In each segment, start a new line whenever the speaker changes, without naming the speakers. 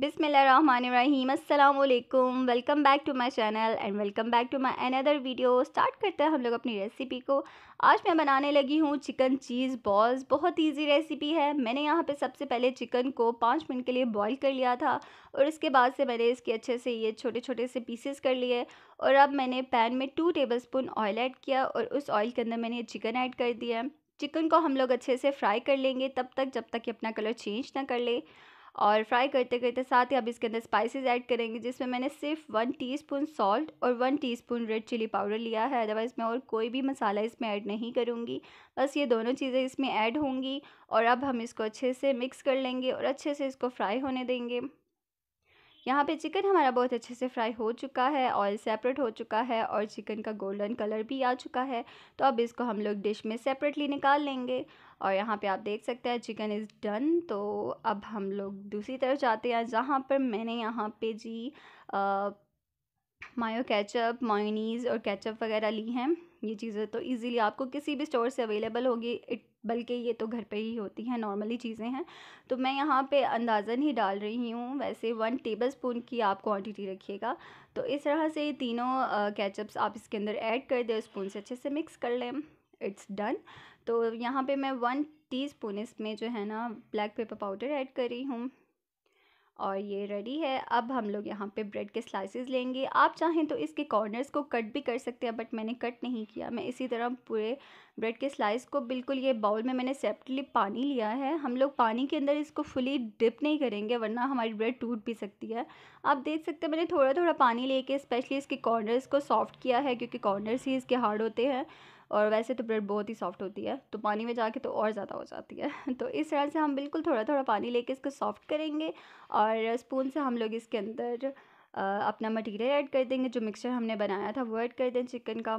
बिसमीम अल्लाम welcome back to my channel and welcome back to my another video start करते हैं हम लोग अपनी रेसिपी को आज मैं बनाने लगी हूँ चिकन चीज़ बॉल्स बहुत इजी रेसिपी है मैंने यहाँ पे सबसे पहले चिकन को पाँच मिनट के लिए बॉईल कर लिया था और इसके बाद से मैंने इसके अच्छे से ये छोटे छोटे से पीसेस कर लिए और अब मैंने पैन में टू टेबल ऑयल ऐड किया और उस ऑयल के अंदर मैंने चिकन ऐड कर दिया चिकन को हम लोग अच्छे से फ्राई कर लेंगे तब तक जब तक कि अपना कलर चेंज ना कर ले और फ्राई करते करते साथ ही अब इसके अंदर स्पाइसेस ऐड करेंगे जिसमें मैंने सिर्फ वन टीस्पून सॉल्ट और one teaspoon red chilli powder लिया है अदरवाइज़ मैं और कोई भी मसाला इसमें ऐड नहीं करूँगी बस ये दोनों चीज़ें इसमें ऐड होंगी और अब हम इसको अच्छे से मिक्स कर लेंगे और अच्छे से इसको फ्राई होने देंगे यहाँ पे चिकन हमारा बहुत अच्छे से फ्राई हो चुका है ऑयल सेपरेट हो चुका है और चिकन का गोल्डन कलर भी आ चुका है तो अब इसको हम लोग डिश में सेपरेटली निकाल लेंगे और यहाँ पे आप देख सकते हैं चिकन इज़ डन तो अब हम लोग दूसरी तरफ जाते हैं जहाँ पर मैंने यहाँ पे जी आ, मायो कैचअप मायोनीज़ और केचप वगैरह ली हैं ये चीज़ें तो इजीली आपको किसी भी स्टोर से अवेलेबल होगी इट बल्कि ये तो घर पे ही होती हैं नॉर्मली चीज़ें हैं तो मैं यहाँ पे अंदाज़न ही डाल रही हूँ वैसे वन टेबल स्पून की आप क्वांटिटी रखिएगा तो इस तरह से ये तीनों केचप्स आप इसके अंदर ऐड कर दें स्पून से अच्छे से मिक्स कर लें इट्स डन तो यहाँ पर मैं वन टी इसमें जो है ना ब्लैक पेपर पाउडर ऐड कर रही हूँ और ये रेडी है अब हम लोग यहाँ पे ब्रेड के स्लाइसेस लेंगे आप चाहें तो इसके कॉर्नर्स को कट भी कर सकते हैं बट मैंने कट नहीं किया मैं इसी तरह पूरे ब्रेड के स्लाइस को बिल्कुल ये बाउल में मैंने सेपरेटली पानी लिया है हम लोग पानी के अंदर इसको फुली डिप नहीं करेंगे वरना हमारी ब्रेड टूट भी सकती है आप देख सकते हैं मैंने थोड़ा थोड़ा पानी लेके स्पेशली इसके कॉर्नर्स को सॉफ्ट किया है क्योंकि कॉर्नर्स ही इसके हार्ड होते हैं और वैसे तो ब्रेड बहुत ही सॉफ्ट होती है तो पानी में जाके तो और ज़्यादा हो जाती है तो इस तरह से हम बिल्कुल थोड़ा थोड़ा पानी लेके इसको सॉफ्ट करेंगे और स्पून से हम लोग इसके अंदर अपना मटेरियल ऐड कर देंगे जो मिक्सचर हमने बनाया था वो ऐड कर दें चिकन का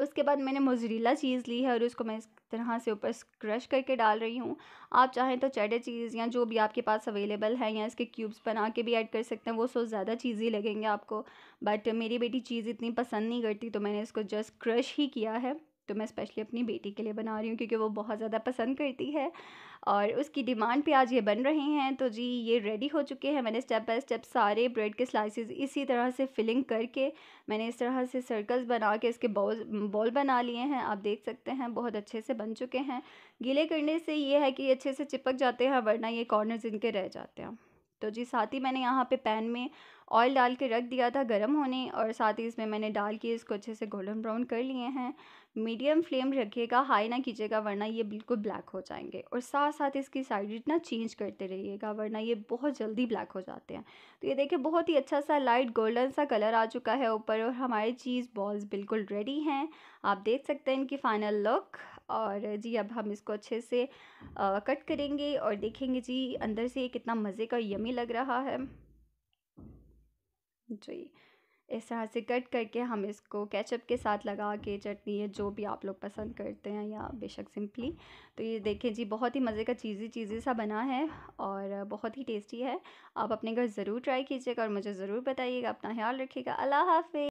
उसके बाद मैंने मोजरीला चीज़ ली है और उसको मैं इस तरह से ऊपर क्रश करके डाल रही हूँ आप चाहें तो चैडर चीज़ या जो भी आपके पास अवेलेबल है या इसके क्यूब्स बना के भी ऐड कर सकते हैं वो सो ज़्यादा चीज़ी लगेंगे आपको बट मेरी बेटी चीज़ इतनी पसंद नहीं करती तो मैंने इसको जस्ट क्रश ही किया है तो मैं स्पेशली अपनी बेटी के लिए बना रही हूँ क्योंकि वो बहुत ज़्यादा पसंद करती है और उसकी डिमांड पे आज ये बन रहे हैं तो जी ये रेडी हो चुके हैं मैंने स्टेप बाय स्टेप सारे ब्रेड के स्लाइसेस इसी तरह से फिलिंग करके मैंने इस तरह से सर्कल्स बना के इसके बॉल बॉल बना लिए हैं आप देख सकते हैं बहुत अच्छे से बन चुके हैं गीले करने से ये है कि अच्छे से चिपक जाते हैं वरना ये कॉर्नर्स इनके रह जाते हैं तो जी साथ ही मैंने यहाँ पे पैन में ऑयल डाल के रख दिया था गर्म होने और साथ ही इसमें मैंने डाल के इसको अच्छे से गोल्डन ब्राउन कर लिए हैं मीडियम फ्लेम रखिएगा हाई ना कीजिएगा वरना ये बिल्कुल ब्लैक हो जाएंगे और साथ साथ इसकी साइड इतना चेंज करते रहिएगा वरना ये बहुत जल्दी ब्लैक हो जाते हैं तो ये देखिए बहुत ही अच्छा सा लाइट गोल्डन सा कलर आ चुका है ऊपर और हमारी चीज़ बॉल्स बिल्कुल रेडी हैं आप देख सकते हैं इनकी फ़ाइनल लुक और जी अब हम इसको अच्छे से आ, कट करेंगे और देखेंगे जी अंदर से ये कितना मज़े का यमी लग रहा है जी इस तरह से कट करके हम इसको केचप के साथ लगा के चटनी है जो भी आप लोग पसंद करते हैं या बेशक सिंपली तो ये देखें जी बहुत ही मज़े का चीज़ी चीज़ी सा बना है और बहुत ही टेस्टी है आप अपने घर ज़रूर ट्राई कीजिएगा और मुझे ज़रूर बताइएगा अपना ख्याल रखिएगा अल्लाह हाफि